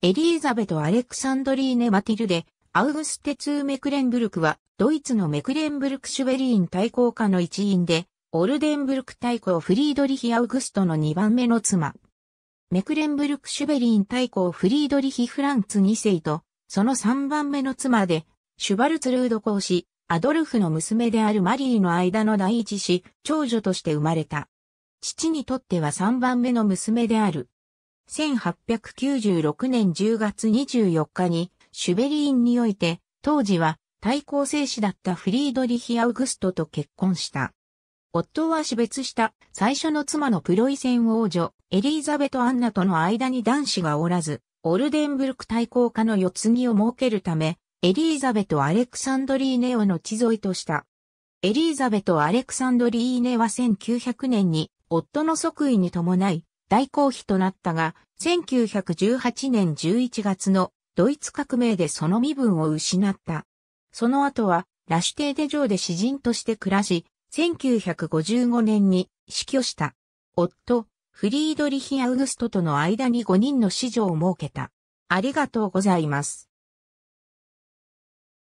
エリーザベト・アレクサンドリーネ・マティルデ、アウグステツー・メクレンブルクは、ドイツのメクレンブルク・シュベリーン対抗下の一員で、オルデンブルク対抗フリードリヒ・アウグストの2番目の妻。メクレンブルク・シュベリーン対抗フリードリヒ・フランツ2世と、その3番目の妻で、シュバルツ・ルード公子、アドルフの娘であるマリーの間の第一子、長女として生まれた。父にとっては3番目の娘である1896年10月24日にシュベリーンにおいて、当時は対抗生死だったフリードリヒ・アウグストと結婚した。夫は死別した最初の妻のプロイセン王女、エリーザベト・アンナとの間に男子がおらず、オルデンブルク対抗下の四つ木を設けるため、エリーザベト・アレクサンドリーネを後添いとした。エリーザベト・アレクサンドリーネは1900年に夫の即位に伴い大公費となったが、1918年11月のドイツ革命でその身分を失った。その後は、ラシュテーデ城で詩人として暮らし、1955年に死去した。夫、フリードリヒ・アウグストとの間に5人の子女を設けた。ありがとうございます。